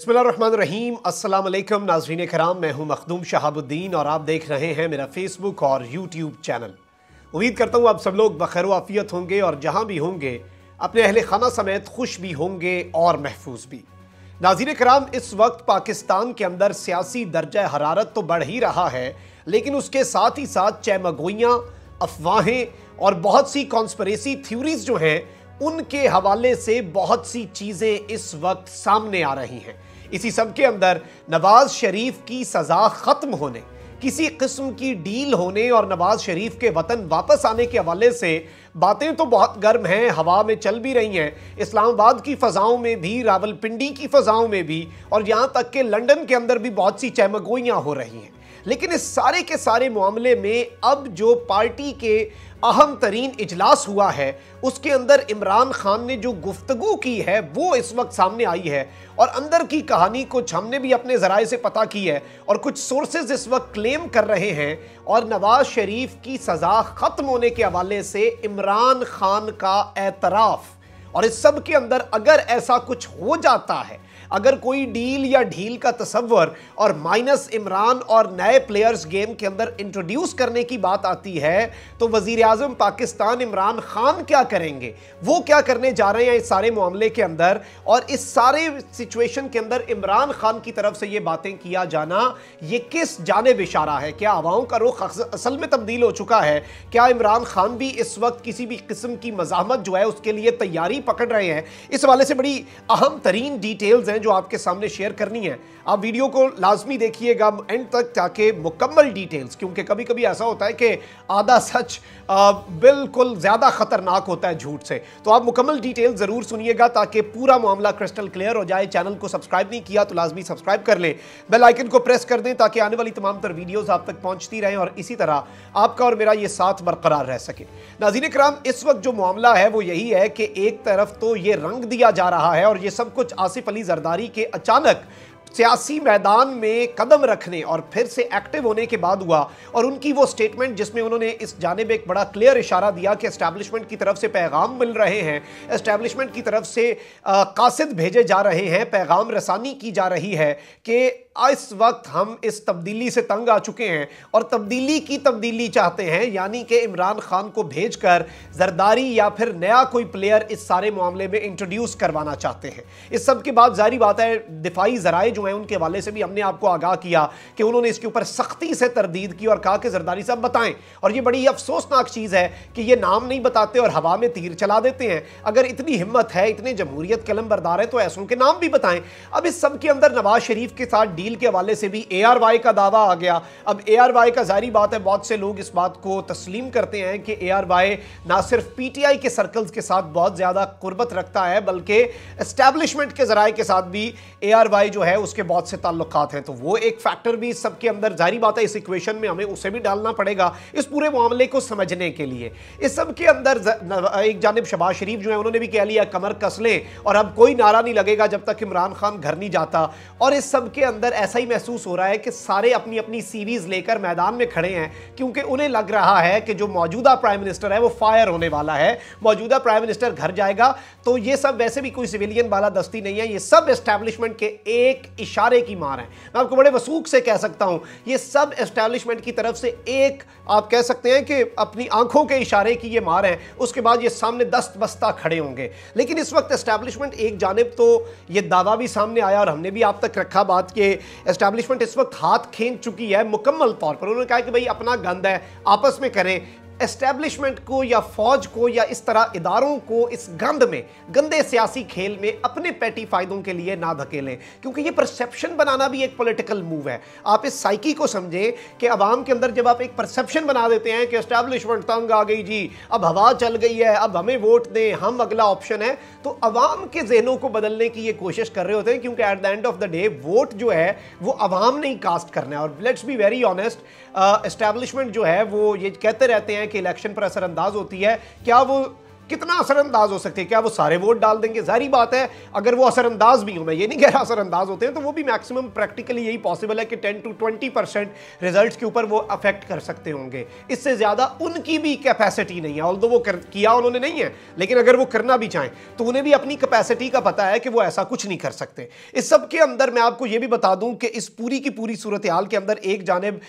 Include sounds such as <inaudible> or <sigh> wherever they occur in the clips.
बसमीम नाजरीन कराम मैं हूं मखदूम शहाबुद्दीन और आप देख रहे हैं मेरा फेसबुक और यूट्यूब चैनल उम्मीद करता हूं आप सब लोग बखैर आफियत होंगे और जहां भी होंगे अपने अहल खाना समेत खुश भी होंगे और महफूज भी नाजीन कराम इस वक्त पाकिस्तान के अंदर सियासी दर्ज हरारत तो बढ़ ही रहा है लेकिन उसके साथ ही साथ चैमगोइयाँ अफवाहें और बहुत सी कॉन्स्परेसी थ्यूरीज जो हैं उनके हवाले से बहुत सी चीज़ें इस वक्त सामने आ रही हैं इसी सब के अंदर नवाज शरीफ की सज़ा ख़त्म होने किसी किस्म की डील होने और नवाज शरीफ के वतन वापस आने के हवाले से बातें तो बहुत गर्म हैं हवा में चल भी रही हैं इस्लामाबाद की फ़ज़ाओं में भी रावलपिंडी की फ़ज़ाओं में भी और यहाँ तक के लंदन के अंदर भी बहुत सी चहमगोइयाँ हो रही हैं लेकिन इस सारे के सारे मामले में अब जो पार्टी के अहम तरीन इजलास हुआ है उसके अंदर इमरान खान ने जो गुफ्तगु की है वो इस वक्त सामने आई है और अंदर की कहानी कुछ हमने भी अपने ज़राए से पता की है और कुछ सोर्सेज इस वक्त क्लेम कर रहे हैं और नवाज शरीफ की सज़ा ख़त्म होने के हवाले से इमरान खान का एतराफ़ और इस सब के अंदर अगर ऐसा कुछ हो जाता है अगर कोई डील या ढील का तस्वर और माइनस इमरान और नए प्लेयर्स गेम के अंदर इंट्रोड्यूस करने की बात आती है तो वजीर अजम पाकिस्तान इमरान खान क्या करेंगे वो क्या करने जा रहे हैं इस सारे मामले के अंदर और इस सारे सिचुएशन के अंदर इमरान खान की तरफ से ये बातें किया जाना ये किस जानब इशारा है क्या हवाओं का रुख असल में तब्दील हो चुका है क्या इमरान खान भी इस वक्त किसी भी किस्म की मजामत जो है उसके लिए तैयारी पकड़ रहे हैं इस हवाले से बड़ी अहम तरीन डिटेल्स हैं हैं जो आपके सामने शेयर करनी है आप वीडियो को लाजमी देखिएगा एंड तक ताकि मुकम्मल डिटेल्स क्योंकि कभी कभी ऐसा होता है कि आधा सच आ, बिल्कुल ज़्यादा ख़तरनाक होता है झूठ से तो आप मुकम्मल डिटेल ज़रूर सुनिएगा ताकि पूरा मामला क्रिस्टल क्लियर हो जाए चैनल को सब्सक्राइब नहीं किया तो लाजमी सब्सक्राइब कर लें बेलाइकन को प्रेस कर दें ताकि आने वाली तमाम तर वीडियोज़ आप तक पहुँचती रहें और इसी तरह आपका और मेरा ये साथ बरकरार रह सके नाजीन कराम इस वक्त जो मामला है वो यही है कि एक तरफ तो ये रंग दिया जा रहा है और ये सब कुछ आसिफ अली जरदार जरदारी के अचानक सियासी मैदान में कदम रखने और फिर से एक्टिव होने के बाद हुआ और उनकी वो स्टेटमेंट जिसमें उन्होंने इस जानेब एक बड़ा क्लियर इशारा दिया कि इस्टेब्लिशमेंट की तरफ से पैगाम मिल रहे हैं इस्टेब्लिशमेंट की तरफ से कासिद भेजे जा रहे हैं पैगाम रसानी की जा रही है कि इस वक्त हम इस तब्दीली से तंग आ चुके हैं और तब्दीली की तब्दीली चाहते हैं यानी कि इमरान खान को भेजकर जरदारी या फिर नया कोई प्लेयर इस सारे मामले में इंट्रोड्यूस करवाना चाहते हैं इस सब के बाद जारी बात है दिफाई जराए जो हैं उनके हवाले से भी हमने आपको आगाह किया कि उन्होंने इसके ऊपर सख्ती से तरदीद की और कहा कि जरदारी साहब बताएं और ये बड़ी अफसोसनाक चीज़ है कि ये नाम नहीं बताते और हवा में तीर चला देते हैं अगर इतनी हिम्मत है इतने जमहूरियत कलम बरदार है तो ऐसों के नाम भी बताएं अब इस सब के अंदर नवाज शरीफ के साथ डी डील के हवाले से भी ए का दावा आ गया अब ए का जारी बात है बहुत से लोग इस बात को तस्लीम करते हैं कि ए ना सिर्फ पी टी आई के सर्कल्स के साथ बहुत ज़्यादा कुर्बत रखता है बल्कि इस्टेब्लिशमेंट के ज़राए के साथ भी ए जो है उसके बहुत से ताल्लुक हैं तो वो एक फैक्टर भी सबके अंदर जारी बात है इस इक्वेशन में हमें उसे भी डालना पड़ेगा इस पूरे मामले को समझने के लिए इस सब के अंदर एक जानब शबाज शरीफ जो है उन्होंने भी कह लिया कमर कस लें और अब कोई नारा नहीं लगेगा जब तक इमरान खान घर नहीं जाता और इस सब के अंदर ऐसा ही महसूस हो रहा है कि सारे अपनी अपनी सीरीज लेकर मैदान में खड़े हैं क्योंकि उन्हें लग रहा है कि जो मौजूदा प्राइम मिनिस्टर है वो फायर होने वाला है मौजूदा प्राइम मिनिस्टर घर जाएगा तो ये सब वैसे भी कोई सिविलियन वाला दस्ती नहीं है ये सब एस्टैब्लिशमेंट के एक इशारे की मार है मैं आपको बड़े वसूख से कह सकता हूँ ये सब एस्टैब्लिशमेंट की तरफ से एक आप कह सकते हैं कि अपनी आंखों के इशारे की ये मार है उसके बाद ये सामने दस्त बस्ता खड़े होंगे लेकिन इस वक्त एस्टैब्लिशमेंट एक जानब तो ये दावा भी सामने आया और हमने भी आप तक रखा बात के एस्टैब्लिशमेंट इस वक्त हाथ खींच चुकी है मुकम्मल तौर पर उन्होंने कहा कि भाई अपना गंद है आपस में करें एस्टेब्लिशमेंट को या फौज को या इस तरह इदारों को इस गंद में गंदे सियासी खेल में अपने पैटी फायदों के लिए ना धकेलें क्योंकि ये परसेप्शन बनाना भी एक पॉलिटिकल मूव है आप इस साइकी को समझें कि आवाम के अंदर जब आप एक परसेप्शन बना देते हैं कि एस्टेब्लिशमेंट तंग आ गई जी अब हवा चल गई है अब हमें वोट दें हम अगला ऑप्शन है तो आवाम के जहनों को बदलने की ये कोशिश कर रहे होते हैं क्योंकि at the end of the day vote जो है वो आवाम ने ही कास्ट करना है और let's be very honest establishment जो है वो ये कहते रहते हैं कि इलेक्शन पर असरअंदाज होती है क्या वो कितना असरअंदाज हो सकते हैं क्या वो सारे वोट डाल देंगे जारी बात है अगर वो असरअंदाज भी हो मैं ये नहीं कह रहा असरअंदाज होते हैं तो वो भी मैक्सिमम प्रैक्टिकली यही पॉसिबल है कि 10 टू 20 परसेंट रिजल्ट के ऊपर वो अफेक्ट कर सकते होंगे इससे ज़्यादा उनकी भी कैपेसिटी नहीं है ऑल वो कर, किया उन्होंने नहीं है लेकिन अगर वो करना भी चाहें तो उन्हें भी अपनी कैपेसिटी का पता है कि वो ऐसा कुछ नहीं कर सकते इस सब के अंदर मैं आपको ये भी बता दूं कि इस पूरी की पूरी सूरत हाल के अंदर एक जानब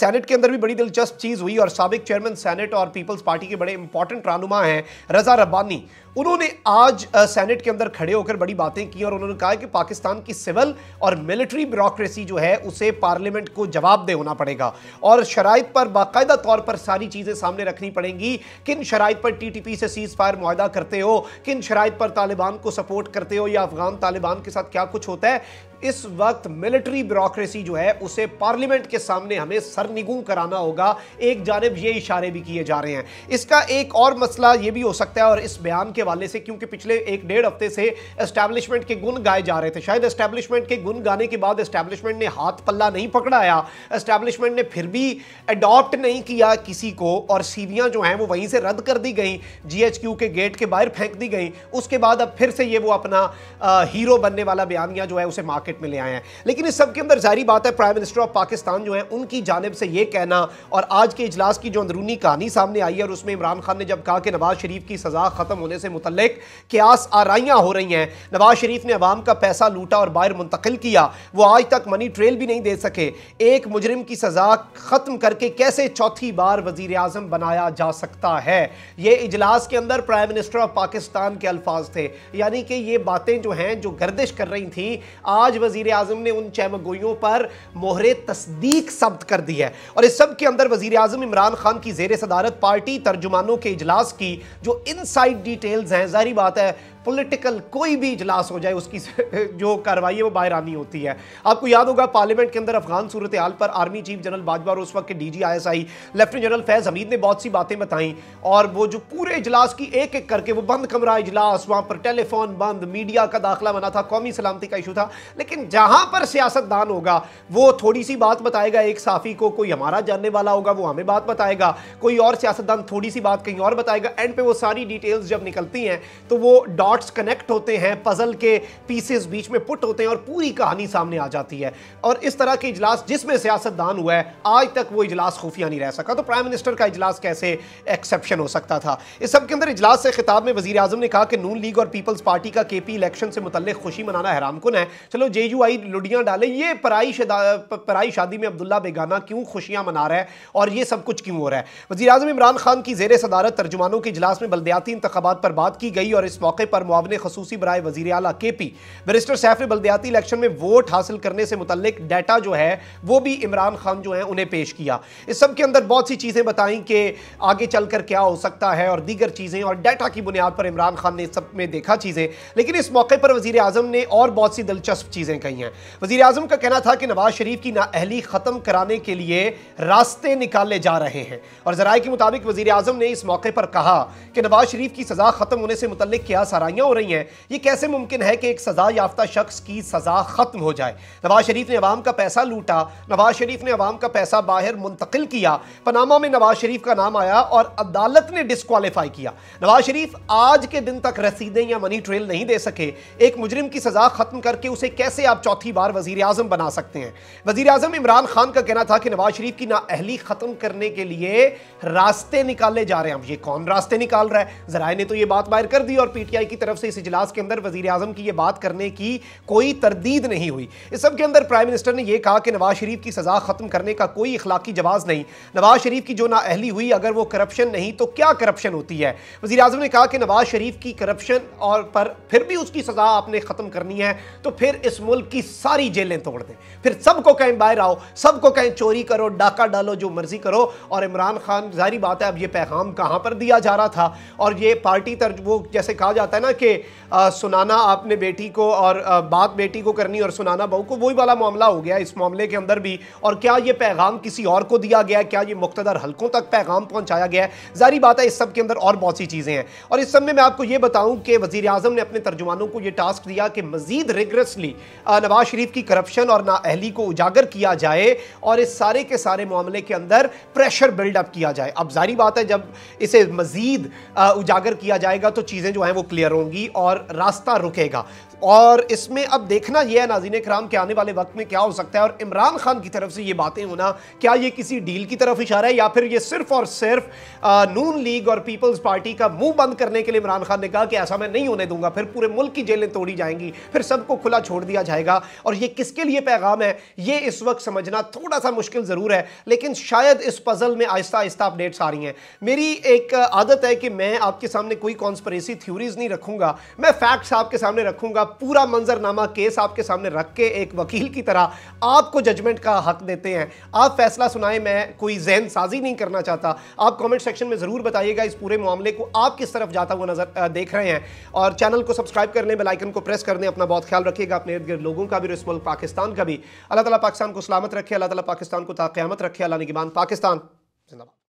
सैनेट के अंदर भी बड़ी दिलचस्प चीज़ हुई और सबक चेयरमैन सैनेट और पीपल्स पार्टी के बड़े इंपॉर्टेंट रानुमा हैं Hazara Bani उन्होंने आज सेनेट के अंदर खड़े होकर बड़ी बातें की और उन्होंने कहा कि पाकिस्तान की सिविल और मिलिट्री ब्यूरोक्रेसी जो है उसे पार्लियामेंट को जवाब दे होना पड़ेगा और शराइ पर बाकायदा तौर पर सारी चीज़ें सामने रखनी पड़ेंगी किन शराइ पर टी टी पी से सीज़ फायर माहा करते हो किन शराइ पर तालिबान को सपोर्ट करते हो या अफगान तालिबान के साथ क्या कुछ होता है इस वक्त मिलिट्री ब्यूरोक्रेसी जो है उसे पार्लियामेंट के सामने हमें सरनिगुम कराना होगा एक जानब ये इशारे भी किए जा रहे हैं इसका एक और मसला ये भी हो सकता है और इस बयान के हवाले से क्योंकि पिछले एक डेढ़ हफ्ते से एस्टैब्लिशमेंट के गुण गाए जा रहे थे शायद एस्टैब्लिशमेंट के गुण गाने के बाद एस्टैब्लिशमेंट ने हाथ पल्ला नहीं पकड़ाया एस्टैब्लिशमेंट ने फिर भी अडॉप्ट नहीं किया किसी को और सीवियाँ जो हैं वो वहीं से रद्द कर दी गई जी के गेट के बाहर फेंक दी गई उसके बाद अब फिर से ये वो अपना हीरो बनने वाला बयानिया जो है उसे मार्केट में ले आए हैं लेकिन इस सब के अंदर जारी बात है प्राइम मिनिस्टर ऑफ पाकिस्तान जो है उनकी जानब से ये कहना और आज के इजलास की जो अंदरूनी कहानी सामने आई है और उसमें इमरान खान ने जब कहा कि नवाज शरीफ की सजा खत्म होने से मुतल क्यास आरइयाँ हो रही हैं नवाज शरीफ ने अवाम का पैसा लूटा और बाहर मुंतकिल किया वो आज तक मनी ट्रेल भी नहीं दे सके एक मुजरम की सज़ा ख़त्म करके कैसे चौथी बार वजीर अजम बनाया जा सकता है ये इजलास के अंदर प्राइम मिनिस्टर ऑफ पाकिस्तान के अल्फाज थे यानी कि ये बातें जो हैं जो गर्दिश कर रही थी आज वजीर अजम ने उन चैमगोइयों पर मोहरे तस्दीक सब्त कर दी है और इस सब के अंदर वजीर अजम इमरान खान की जेर सदारत पार्टी तर्जुमानों के इजलास की जो इन साइड डिटेल इलेक्शंस हैं जारी बात है पॉलिटिकल कोई भी इजलास हो जाए उसकी <laughs> जो कार्रवाई है वो बायरानी होती है आपको याद होगा पार्लियामेंट के अंदर अफगान सूरत हाल पर आर्मी चीफ जनरल बाजवा और उस वक्त के D G I S I lieutenant general Faiz Hameed ने बहुत सी बातें बताई और वो जो पूरे इजलास की एक एक करके वो बंद कमरा इजलास वहाँ पर टेलीफोन बंद मीडिया का दाखिला बना था कौमी सलामती का इशू था लेकिन जहाँ पर सियासतदान होगा वो थोड़ी सी बात बताएगा एक साफ़ी को कोई हमारा जानने वाला होगा वो हमें बात बताएगा कोई और सियासतदान थोड़ी सी बात कहीं और बताएगा एंड पे वो सारी डिटेल्स जब निकल निकलती हैं तो वो डॉट्स कनेक्ट होते हैं पजल के पीसेस बीच में पुट होते हैं और पूरी कहानी सामने आ जाती है और इस तरह के इजलास जिसमें सियासतदान हुआ है आज तक वो इजलास खुफिया नहीं रह सका तो प्राइम मिनिस्टर का इजलास कैसे एक्सेप्शन हो सकता था इस सब के अंदर इजलास से खिताब में वजी अजम ने कहा कि नून लीग और पीपल्स पार्टी का के पी इलेक्शन से मुतल खुशी मनाना हैरामकुन है चलो जे यू आई लुडियाँ डालें ये पराई पराई शादी में अब्दुल्ला बेगाना क्यों खुशियाँ मना रहा है और ये सब कुछ क्यों हो रहा है वजी अजम इमरान खान की जेर सदारत तर्जुमानों के इजलास में बलदयाती इंतबात पर बात की गई और इस मौके पर मुआवन खसूसी बरए वजी अला के पी बैरिस्टर सैफी बल्दियाती इलेक्शन में वोट हासिल करने से मुतलक डाटा जो है वो भी इमरान खान जो है उन्हें पेश किया इस सब के अंदर बहुत सी चीज़ें बताई कि आगे चल कर क्या हो सकता है और दीगर चीज़ें और डाटा की बुनियाद पर इमरान खान ने सब में देखा चीज़ें लेकिन इस मौके पर वजी अजम ने और बहुत सी दिलचस्प चीज़ें कही हैं वजी अजम का कहना था कि नवाज शरीफ की नाअहली ख़त्म कराने के लिए रास्ते निकाले जा रहे हैं और जराए के मुताबिक वजी अजम ने इस मौके पर कहा कि नवाज शरीफ की सज़ा ख़त्म होने से मुतल क्या सराइयाँ हो रही हैं ये कैसे मुमकिन है कि एक सज़ा याफ्ता शख्स की सज़ा ख़त्म हो जाए नवाज शरीफ ने आवाम का पैसा लूटा नवाज शरीफ ने आवाम का पैसा बाहर मुंतकिल किया पनामा में नवाज शरीफ का नाम आया और अदालत ने डिसकॉलीफाई किया नवाज शरीफ आज के दिन तक रसीदें या मनी ट्रेल नहीं दे सके एक मुजरिम की सज़ा ख़त्म करके उसे कैसे आप चौथी बार वजीर अजम बना सकते हैं वजीर अजम इमरान खान का कहना था कि नवाज शरीफ की नाअहली ख़त्म करने के लिए रास्ते निकाले जा रहे हैं अब ये कौन रास्ते निकाल रहा है जराए ने तो ये बात बात बाहर कर दी और पीटीआई की तरफ से इस इजलास के अंदर वजीर आजम की यह बात करने की कोई तरदीद नहीं हुई इस सब के अंदर प्राइम मिनिस्टर ने यह कहा कि नवाज शरीफ की सजा खत्म करने का कोई इखलाकी जवाब नहीं नवाज शरीफ की जो ना अहली हुई अगर वो करप्शन नहीं तो क्या करप्शन होती है वजी अजम ने कहा कि नवाज शरीफ की करप्शन और पर फिर भी उसकी सजा आपने खत्म करनी है तो फिर इस मुल्क की सारी जेलें तोड़ दें फिर सबको कहें बाहर आओ सबको कहें चोरी करो डाका डालो जो मर्जी करो और इमरान खान जारी बात है अब ये पैगाम कहां पर दिया जा रहा था और ये पार्टी तर वो जैसे कहा जाता है ना कि सुनाना आपने बेटी को और आ, बात बेटी को करनी और सुनाना बहू को वही वाला मामला हो गया इस मामले के अंदर भी और क्या ये पैगाम किसी और को दिया गया क्या ये मुख्तदर हलकों तक पैगाम पहुँचाया गया है जारी बात है इस सब के अंदर और बहुत सी चीज़ें हैं और इस सब में मैं आपको ये बताऊँ कि वज़ी अजम ने अपने तर्जुमानों को ये टास्क दिया कि मज़ीद रिग्रसली नवाज शरीफ की करप्शन और ना अहली को उजागर किया जाए और इस सारे के सारे मामले के अंदर प्रेशर बिल्डअप किया जाए अब जारी बात है जब इसे मज़ीद उजागर किया जाए जाएगा तो चीज़ें जो हैं वो क्लियर होंगी और रास्ता रुकेगा और इसमें अब देखना यह है नाजीन कराम के आने वाले वक्त में क्या हो सकता है और इमरान खान की तरफ से ये बातें होना क्या ये किसी डील की तरफ इशारा है या फिर ये सिर्फ और सिर्फ नून लीग और पीपल्स पार्टी का मुंह बंद करने के लिए इमरान खान ने कहा कि ऐसा मैं नहीं होने दूंगा फिर पूरे मुल्क की जेलें तोड़ी जाएंगी फिर सबको खुला छोड़ दिया जाएगा और ये किसके लिए पैगाम है ये इस वक्त समझना थोड़ा सा मुश्किल ज़रूर है लेकिन शायद इस पज़ल में आहिस्ता आहिस्ता अपडेट्स आ रही हैं मेरी एक आदत है कि मैं आपके सामने कोई कॉन्स्परेसी थ्योरीज नहीं रखूंगा मैं फैक्ट्स आपके सामने रखूंगा पूरा मंजरनामा केस आपके सामने रख के एक वकील की तरह आपको जजमेंट का हक देते हैं आप फैसला सुनाए मैं कोई जहन साजी नहीं करना चाहता आप कॉमेंट सेक्शन में ज़रूर बताइएगा इस पूरे मामले को आप किस तरफ जाता हुआ नज़र देख रहे हैं और चैनल को सब्सक्राइब कर लें बेलाइकन को प्रेस कर दें अपना बहुत ख्याल रखिएगा अपने इर्द गिर्द लोगों का भी इस मुल्क पाकिस्तान का भी अल्लाह तला पाकिस्तान को सलामत रखे अल्लाह तला पाकिस्तान को ताक़्यामत रखे अल्लाह निगमान पाकिस्तान जिंदाबाद